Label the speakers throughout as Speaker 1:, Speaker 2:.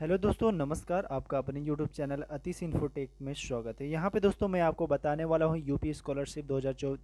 Speaker 1: Hello दोस्तों नमस्कार आपका अपने यूट्यूब चैनल अतिश इन्फोटेक में स्वागत है यहाँ पे दोस्तों मैं आपको बताने वाला हूँ यूपी स्कॉलरशिप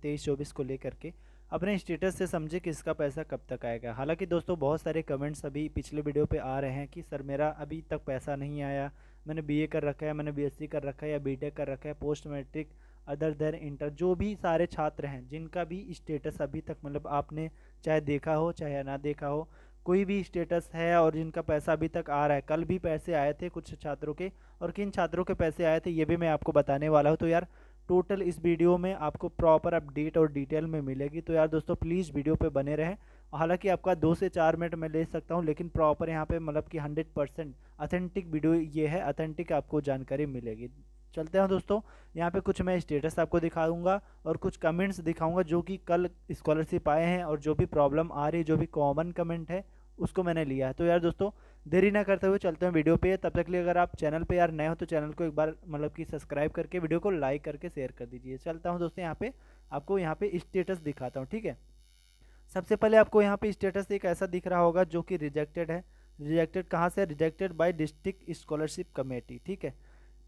Speaker 1: तेईस चौबीस को लेकर के अपने स्टेटस से समझे कि इसका पैसा कब तक आएगा हालांकि दोस्तों बहुत सारे कमेंट्स अभी पिछले वीडियो पे आ रहे हैं कि सर मेरा अभी तक पैसा नहीं आया मैंने बी कर रखा है मैंने बी कर रखा है या बी कर रखा है post matric other than inter जो भी सारे छात्र हैं जिनका भी स्टेटस अभी तक मतलब आपने चाहे देखा हो चाहे ना देखा हो कोई भी स्टेटस है और जिनका पैसा अभी तक आ रहा है कल भी पैसे आए थे कुछ छात्रों के और किन छात्रों के पैसे आए थे ये भी मैं आपको बताने वाला हूँ तो यार टोटल इस वीडियो में आपको प्रॉपर अपडेट और डिटेल में मिलेगी तो यार दोस्तों प्लीज़ वीडियो पर बने रहें हालांकि आपका दो से चार मिनट में ले सकता हूँ लेकिन प्रॉपर यहाँ पे मतलब कि हंड्रेड परसेंट अथेंटिक वीडियो ये है अथेंटिक आपको जानकारी मिलेगी चलते हैं दोस्तों यहाँ पे कुछ मैं स्टेटस आपको दिखाऊंगा और कुछ कमेंट्स दिखाऊंगा जो कि कल स्कॉलरशिप आए हैं और जो भी प्रॉब्लम आ रही है जो भी कॉमन कमेंट है उसको मैंने लिया है तो यार दोस्तों देरी ना करते हुए चलते हैं वीडियो पे तब तक के लिए अगर आप चैनल पे यार नए हो तो चैनल को एक बार मतलब कि सब्सक्राइब करके वीडियो को लाइक करके शेयर कर दीजिए चलता हूँ दोस्तों यहाँ पे आपको यहाँ पे स्टेटस दिखाता हूँ ठीक है सबसे पहले आपको यहाँ पे स्टेटस एक ऐसा दिख रहा होगा जो कि रिजेक्टेड है रिजेक्टेड कहाँ से rejected by district scholarship committee ठीक है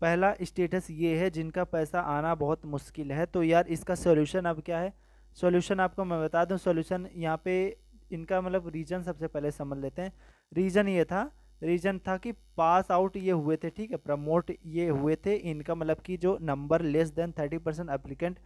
Speaker 1: पहला स्टेटस ये है जिनका पैसा आना बहुत मुश्किल है तो यार इसका सोल्यूशन अब क्या है सोल्यूशन आपको मैं बता दूँ सोल्यूशन यहाँ पे इनका मतलब रीजन सबसे पहले समझ लेते हैं रीजन ये था रीजन था कि पास आउट ये हुए थे ठीक है प्रमोट ये हुए थे इनका मतलब कि जो number less than thirty percent applicant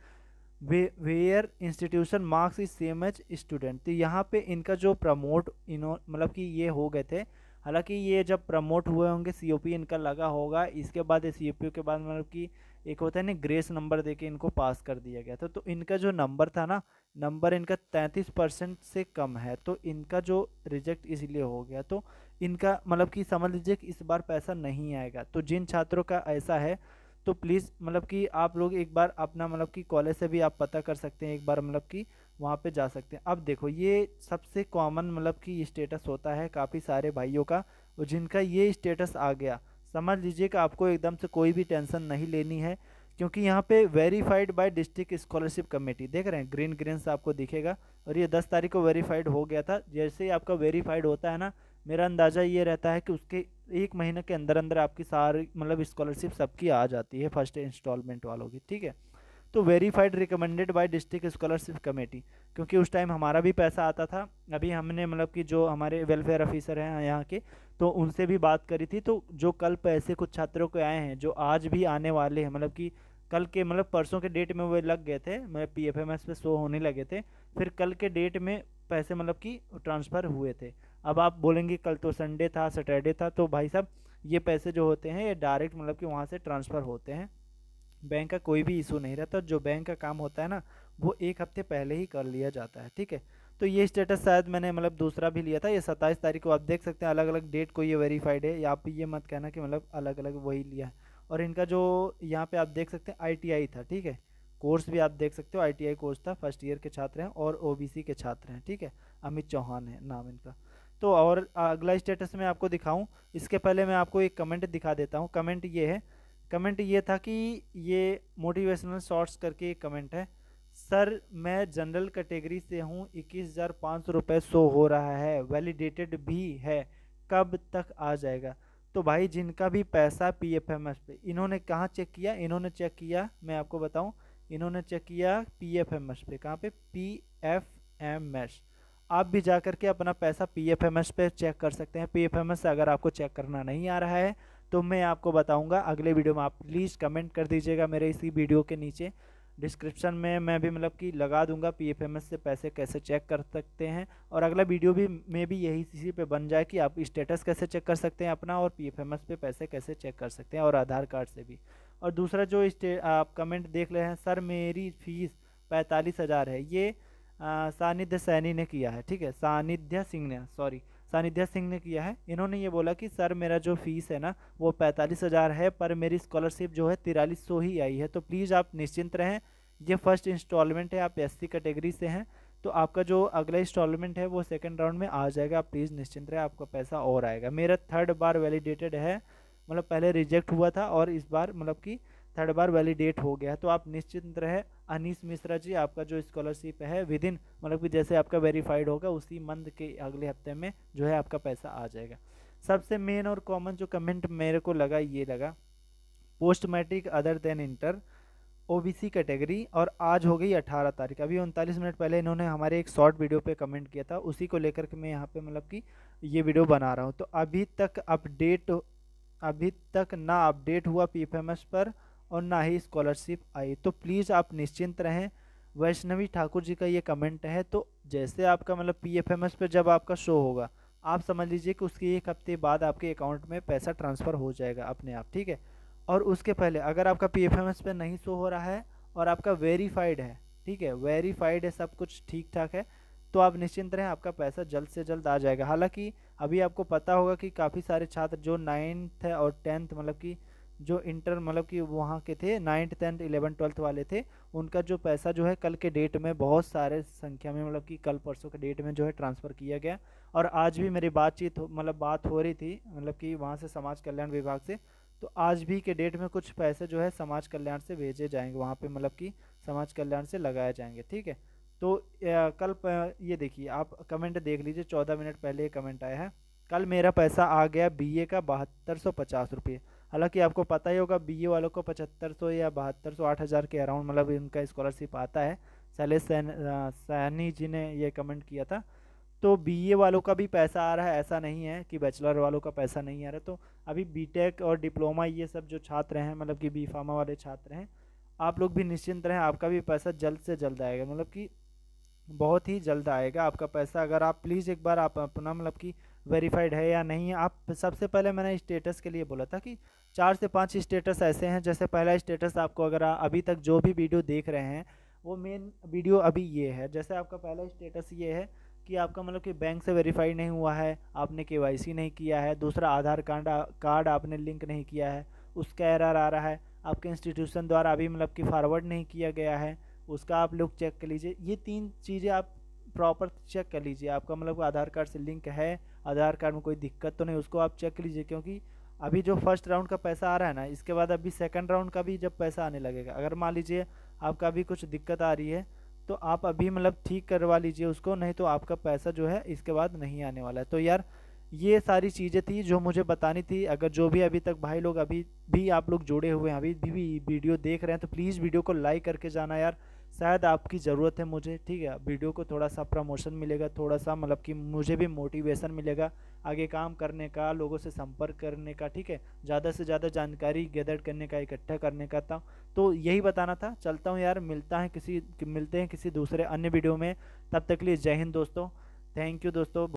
Speaker 1: where institution marks is same as student तो यहाँ पे इनका जो प्रमोट इन्हों मतलब कि ये हो गए थे हालांकि ये जब प्रमोट हुए होंगे सीओपी इनका लगा होगा इसके बाद ये सीओपी के बाद मतलब कि एक होता है ना ग्रेस नंबर दे के इनको पास कर दिया गया था तो इनका जो नंबर था ना नंबर इनका तैंतीस परसेंट से कम है तो इनका जो रिजेक्ट इसलिए हो गया तो इनका मतलब कि समझ लीजिए कि इस बार पैसा नहीं आएगा तो जिन छात्रों का ऐसा है तो प्लीज़ मतलब कि आप लोग एक बार अपना मतलब कि कॉलेज से भी आप पता कर सकते हैं एक बार मतलब कि वहाँ पे जा सकते हैं अब देखो ये सबसे कॉमन मतलब कि स्टेटस होता है काफ़ी सारे भाइयों का और जिनका ये स्टेटस आ गया समझ लीजिए कि आपको एकदम से कोई भी टेंशन नहीं लेनी है क्योंकि यहाँ पे verified by district scholarship committee देख रहे हैं ग्रीन ग्रीन से आपको दिखेगा और ये दस तारीख को वेरीफाइड हो गया था जैसे ही आपका वेरीफाइड होता है ना मेरा अंदाज़ा ये रहता है कि उसके एक महीने के अंदर अंदर आपकी सारी मतलब स्कॉलरशिप सबकी आ जाती है फर्स्ट इंस्टॉलमेंट वालों की ठीक है तो verified recommended by district scholarship committee क्योंकि उस टाइम हमारा भी पैसा आता था अभी हमने मतलब कि जो हमारे वेलफेयर ऑफिसर हैं यहाँ के तो उनसे भी बात करी थी तो जो कल पैसे कुछ छात्रों के आए हैं जो आज भी आने वाले हैं मतलब कि कल के मतलब परसों के डेट में वो लग गए थे मतलब पी एफ एम एस पे शो होने लगे थे फिर कल के डेट में पैसे मतलब कि ट्रांसफ़र हुए थे अब आप बोलेंगे कल तो संडे था सैटरडे था तो भाई साहब ये पैसे जो होते हैं ये डायरेक्ट मतलब कि वहाँ से ट्रांसफ़र होते हैं बैंक का कोई भी इशू नहीं रहता जो बैंक का काम होता है ना वो एक हफ्ते पहले ही कर लिया जाता है ठीक है तो ये स्टेटस शायद मैंने मतलब दूसरा भी लिया था ये सत्ताईस तारीख को आप देख सकते हैं अलग अलग डेट को ये वेरीफाइड है या आप ये मत कहना कि मतलब अलग अलग वही लिया है और इनका जो यहाँ पे आप देख सकते हैं आई था ठीक है कोर्स भी आप देख सकते हो आई कोर्स था फर्स्ट ईयर के छात्र हैं और ओ के छात्र हैं ठीक है अमित चौहान है नाम इनका तो और अगला स्टेटस मैं आपको दिखाऊं इसके पहले मैं आपको एक कमेंट दिखा देता हूं कमेंट ये है कमेंट ये था कि ये मोटिवेशनल शॉर्ट्स करके कमेंट है सर मैं जनरल कैटेगरी से हूँ इक्कीस हज़ार पाँच सौ रुपये शो हो रहा है वैलिडेटेड भी है कब तक आ जाएगा तो भाई जिनका भी पैसा पी एफ एम एस पे इन्होंने कहाँ चेक किया इन्होंने चेक किया मैं आपको बताऊँ इन्होंने चेक किया पी एफ एम एस पे कहाँ पे पी एफ एम एस आप भी जा करके अपना पैसा पी एफ एम एस पे चेक कर सकते हैं पी एफ एम एस अगर आपको चेक करना नहीं आ रहा है तो मैं आपको बताऊँगा अगले वीडियो में आप प्लीज़ कमेंट कर दीजिएगा मेरे इसी वीडियो के नीचे डिस्क्रिप्शन में मैं भी मतलब कि लगा दूंगा पीएफएमएस से पैसे कैसे चेक कर सकते हैं और अगला वीडियो भी मैं भी यही इसी पे बन जाए कि आप स्टेटस कैसे चेक कर सकते हैं अपना और पीएफएमएस पे पैसे कैसे चेक कर सकते हैं और आधार कार्ड से भी और दूसरा जो आप कमेंट देख रहे हैं सर मेरी फीस पैंतालीस हज़ार है ये सानिध्य सैनी ने किया है ठीक है सानिध्य सिंह ने सॉरी सानिध्या सिंह ने किया है इन्होंने ये बोला कि सर मेरा जो फीस है ना वो पैंतालीस हज़ार है पर मेरी स्कॉलरशिप जो है तिरालीस सौ ही आई है तो प्लीज़ आप निश्चिंत रहें ये फर्स्ट इंस्टॉलमेंट है आप एस कैटेगरी से हैं तो आपका जो अगला इंस्टॉलमेंट है वो सेकेंड राउंड में आ जाएगा आप प्लीज़ निश्चिंत रहें आपका पैसा और आएगा मेरा थर्ड बार वैलिडेटेड है मतलब पहले रिजेक्ट हुआ था और इस बार मतलब कि थर्ड बार वैलिडेट हो गया है तो आप निश्चिंत रहे अनिस मिश्रा जी आपका जो स्कॉलरशिप है विद इन मतलब कि जैसे आपका वेरीफाइड होगा उसी मंथ के अगले हफ्ते में जो है आपका पैसा आ जाएगा सबसे मेन और कॉमन जो कमेंट मेरे को लगा ये लगा post matric other than inter OBC category और आज हो गई 18 तारीख अभी उनतालीस मिनट पहले इन्होंने हमारे एक शॉर्ट वीडियो पे कमेंट किया था उसी को लेकर के मैं यहाँ पे मतलब कि ये वीडियो बना रहा हूँ तो अभी तक अपडेट अभी तक ना अपडेट हुआ पी पर और ना ही स्कॉलरशिप आई तो प्लीज़ आप निश्चिंत रहें वैष्णवी ठाकुर जी का ये कमेंट है तो जैसे आपका मतलब पी एफ एम एस पर जब आपका शो होगा आप समझ लीजिए कि उसके एक हफ्ते बाद आपके अकाउंट में पैसा ट्रांसफ़र हो जाएगा अपने आप ठीक है और उसके पहले अगर आपका पी एफ एम एस पर नहीं शो हो रहा है और आपका वेरीफाइड है ठीक है वेरीफाइड है सब कुछ ठीक ठाक है तो आप निश्चिंत रहें आपका पैसा जल्द से जल्द आ जाएगा हालांकि अभी आपको पता होगा कि काफ़ी सारे छात्र जो नाइन्थ और टेंथ मतलब कि जो इंटर मतलब कि वहाँ के थे नाइन्थ टेंथ इलेवन ट्वेल्थ वाले थे उनका जो पैसा जो है कल के डेट में बहुत सारे संख्या में मतलब कि कल परसों के डेट में जो है ट्रांसफ़र किया गया और आज भी हम्म। मेरी बातचीत मतलब बात हो रही थी मतलब कि वहाँ से समाज कल्याण विभाग से तो आज भी के डेट में कुछ पैसे जो है समाज कल्याण से भेजे जाएंगे वहाँ पर मतलब कि समाज कल्याण से लगाए जाएंगे ठीक है तो कल ये देखिए आप कमेंट देख लीजिए चौदह मिनट पहले ये कमेंट आया है कल मेरा पैसा आ गया बीए का बहत्तर सौ पचास रुपये हालांकि आपको पता ही होगा बीए वालों को पचहत्तर सौ या बहत्तर सौ आठ हज़ार के अराउंड मतलब इनका स्कॉलरशिप आता है शैलेश सैन सैनी जी ने ये कमेंट किया था तो बीए वालों का भी पैसा आ रहा है ऐसा नहीं है कि बैचलर वालों का पैसा नहीं आ रहा तो अभी बीटेक और डिप्लोमा ये सब जो छात्र हैं मतलब कि बी फार्मा वाले छात्र हैं आप लोग भी निश्चिंत रहें आपका भी पैसा जल्द से जल्द आएगा मतलब कि बहुत ही जल्द आएगा आपका पैसा अगर आप प्लीज़ एक बार आप अपना मतलब कि वेरीफाइड है या नहीं आप सबसे पहले मैंने स्टेटस के लिए बोला था कि चार से पाँच स्टेटस ऐसे हैं जैसे पहला स्टेटस आपको अगर अभी तक जो भी वीडियो देख रहे हैं वो मेन वीडियो अभी ये है जैसे आपका पहला स्टेटस ये है कि आपका मतलब कि बैंक से वेरीफाई नहीं हुआ है आपने के नहीं किया है दूसरा आधार कार्ड कार्ड आपने लिंक नहीं किया है उसका एरर आ रहा है आपके इंस्टीट्यूशन द्वारा अभी मतलब कि फॉरवर्ड नहीं किया गया है उसका आप लोग चेक कर लीजिए ये तीन चीज़ें आप प्रॉपर चेक कर लीजिए आपका मतलब आधार कार्ड से लिंक है आधार कार्ड में कोई दिक्कत तो नहीं उसको आप चेक लीजिए क्योंकि अभी जो फर्स्ट राउंड का पैसा आ रहा है ना इसके बाद अभी सेकंड राउंड का भी जब पैसा आने लगेगा अगर मान लीजिए आपका अभी कुछ दिक्कत आ रही है तो आप अभी मतलब ठीक करवा लीजिए उसको नहीं तो आपका पैसा जो है इसके बाद नहीं आने वाला है तो यार ये सारी चीज़ें थी जो मुझे बतानी थी अगर जो भी अभी तक भाई लोग अभी भी आप लोग जुड़े हुए हैं अभी भी वीडियो देख रहे हैं तो प्लीज़ वीडियो को लाइक करके जाना यार शायद आपकी ज़रूरत है मुझे ठीक है वीडियो को थोड़ा सा प्रमोशन मिलेगा थोड़ा सा मतलब कि मुझे भी मोटिवेशन मिलेगा आगे काम करने का लोगों से संपर्क करने का ठीक है ज़्यादा से ज़्यादा जानकारी गैदर करने का इकट्ठा करने का था तो यही बताना था चलता हूँ यार मिलता है किसी मिलते हैं किसी दूसरे अन्य वीडियो में तब तक के लिए जय हिंद दोस्तों थैंक यू दोस्तों